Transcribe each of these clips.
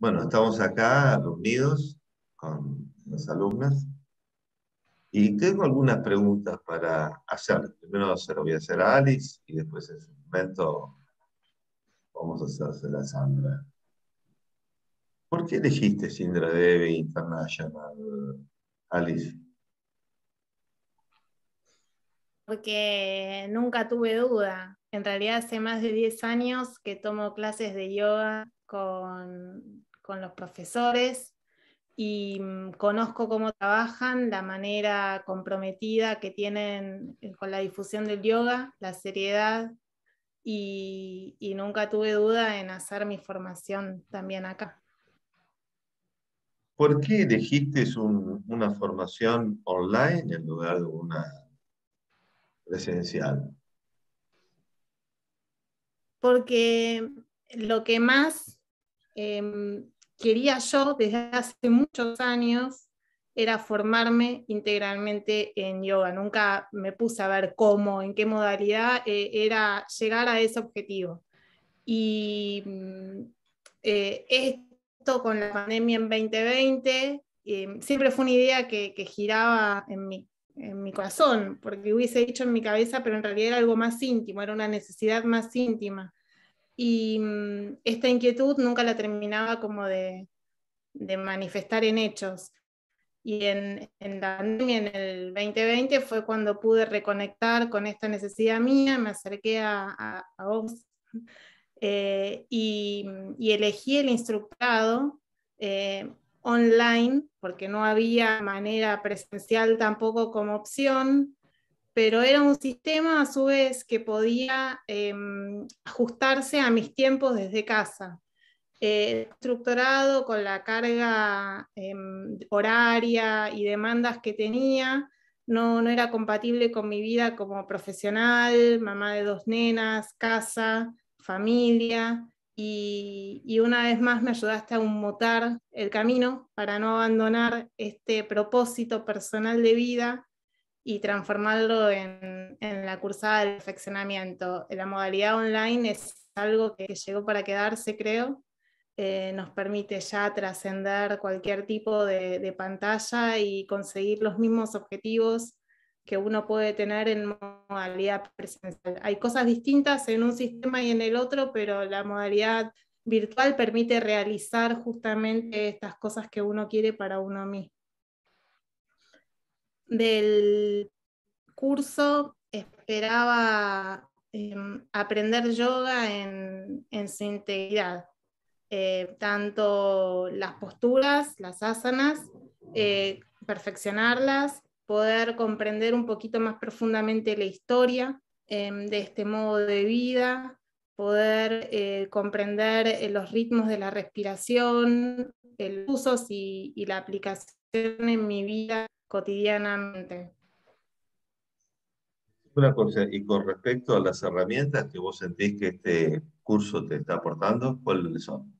Bueno, estamos acá reunidos con las alumnas y tengo algunas preguntas para hacer. Primero se lo voy a hacer a Alice y después en su momento vamos a hacerse a Sandra. ¿Por qué elegiste Sindra Devi International, Alice? Porque nunca tuve duda. En realidad hace más de 10 años que tomo clases de yoga con con los profesores y mm, conozco cómo trabajan, la manera comprometida que tienen eh, con la difusión del yoga, la seriedad y, nunca tuve duda en hacer mi formación también acá. ¿Por qué elegiste una formación online en lugar de una presencial? Porque lo que más em, quería yo desde hace muchos años era formarme integralmente en yoga. Nunca me puse a ver cómo, en qué modalidad eh, era llegar a ese objetivo. Y mm, eh, esto con la pandemia en 2020 eh, siempre fue una idea que, giraba en en mi, corazón, porque hubiese dicho en mi cabeza, pero en realidad era algo más íntimo, era una necesidad más íntima y mm, esta inquietud nunca la terminaba como de, manifestar en hechos. Y en, en el 2020, fue cuando pude reconectar con esta necesidad mía, me acerqué a, a, eh, mm, y, elegí el instructado eh, online, porque no había manera presencial tampoco como opción, pero era un sistema a su vez que podía em, ajustarse a mis tiempos desde casa. Eh, estructurado con la carga em, horaria y demandas que tenía, no, era compatible con mi vida como profesional, mamá de dos nenas, casa, familia, y, una vez más me ayudaste a unmotar el camino para no abandonar este propósito personal de vida y transformarlo en, la cursada de perfeccionamiento. La modalidad online es algo que llegó para quedarse, creo. Eh, nos permite ya trascender cualquier tipo de pantalla y conseguir los mismos objetivos que uno puede tener en modalidad presencial. Hay cosas distintas en un sistema y en el otro, pero la modalidad virtual permite realizar justamente estas cosas que uno quiere para uno mismo del curso esperaba em, aprender yoga en, su integridad, eh, tanto las posturas, las asanas, eh, perfeccionarlas, poder comprender un poquito más profundamente la historia em, de este modo de vida, poder eh, comprender los ritmos de la respiración, el uso y la aplicación en mi vida cotidianamente. Una y con respecto a las herramientas que vos sentís que este curso te está aportando, ¿cuáles son?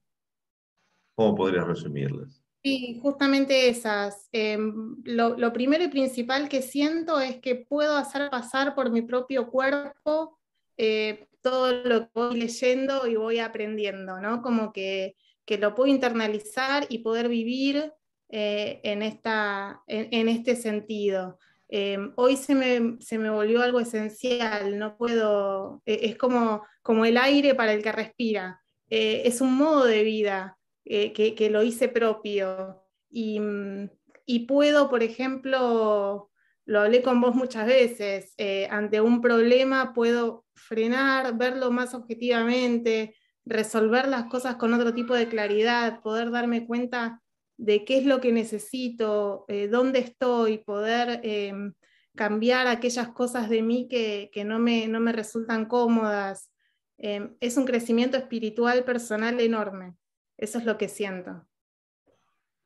¿Cómo podrías resumirlas? Sí, justamente esas. Em, lo, primero y principal que siento es que puedo hacer pasar por mi propio cuerpo eh, todo lo que voy leyendo y voy aprendiendo, ¿no? Como que, que, lo puedo internalizar y poder vivir eh, en, esta, en, este sentido. Eh, hoy se me, se me, volvió algo esencial, no puedo, eh, es como, como el aire para el que respira, es un modo de vida que, que, lo hice propio y, mm, y puedo, por ejemplo, lo hablé con vos muchas veces, ante un problema puedo frenar, verlo más objetivamente, resolver las cosas con otro tipo de claridad, poder darme cuenta de qué es lo que necesito, eh, dónde estoy, poder em, cambiar aquellas cosas de mí que, no, me, resultan cómodas. Em, es un crecimiento espiritual personal enorme. Eso es lo que siento.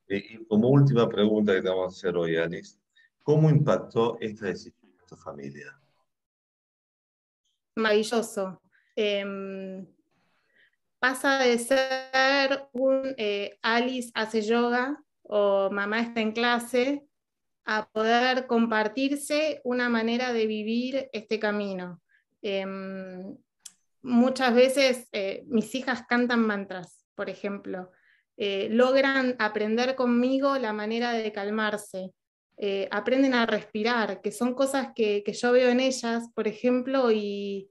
Eh, y como última pregunta que te vamos a hacer hoy, Anis, ¿cómo impactó esta decisión en tu familia? Maravilloso. Em, pasa de ser un eh, Alice hace yoga o mamá está en clase a poder compartirse una manera de vivir este camino. Em, muchas veces eh, mis hijas cantan mantras, por ejemplo. Eh, logran aprender conmigo la manera de calmarse. aprenden a respirar, que son cosas que yo veo en ellas, por ejemplo, y,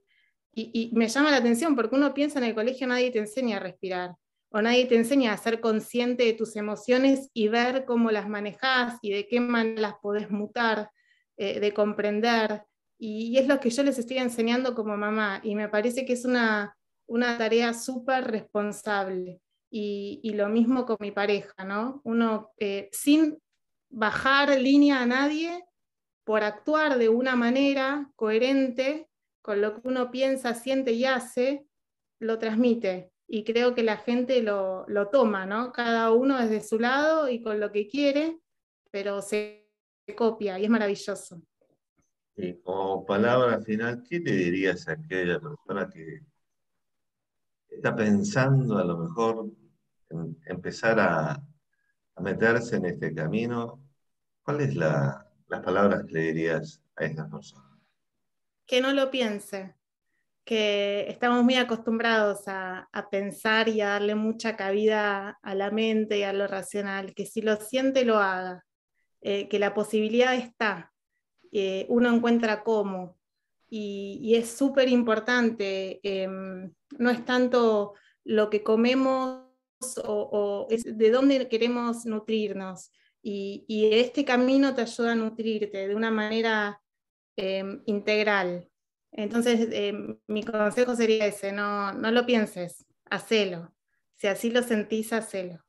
y, me llama la atención porque uno piensa en el colegio nadie te enseña a respirar o nadie te enseña a ser consciente de tus emociones y ver cómo las manejas y de qué manera las podés mutar, eh, de comprender. Y, es lo que yo les estoy enseñando como mamá y me parece que es una, tarea súper responsable. Y, lo mismo con mi pareja, ¿no? Uno eh, sin bajar línea a nadie por actuar de una manera coherente con lo que uno piensa, siente y hace, lo transmite. Y creo que la gente lo, toma, ¿no? Cada uno desde su lado y con lo que quiere, pero se copia y es maravilloso. Y como palabra final, ¿qué le dirías a aquella persona que está pensando a lo mejor en empezar a, meterse en este camino? ¿Cuáles son las palabras que le dirías a estas personas? que no lo piense, que estamos muy acostumbrados a, pensar y a darle mucha cabida a la mente y a lo racional, que si lo siente lo haga, eh, que la posibilidad está, eh, uno encuentra cómo. Y, es súper importante, em, no es tanto lo que comemos o, de dónde queremos nutrirnos. Y, y este camino te ayuda a nutrirte de una manera Em, integral. Entonces, em, mi consejo sería ese, no, no lo pienses, hacelo. Si así lo sentís, hacelo.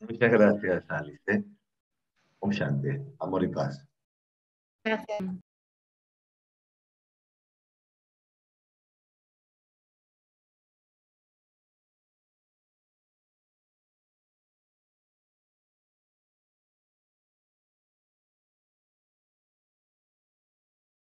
Muchas gracias, Alice. Un chante, amor y paz. Gracias.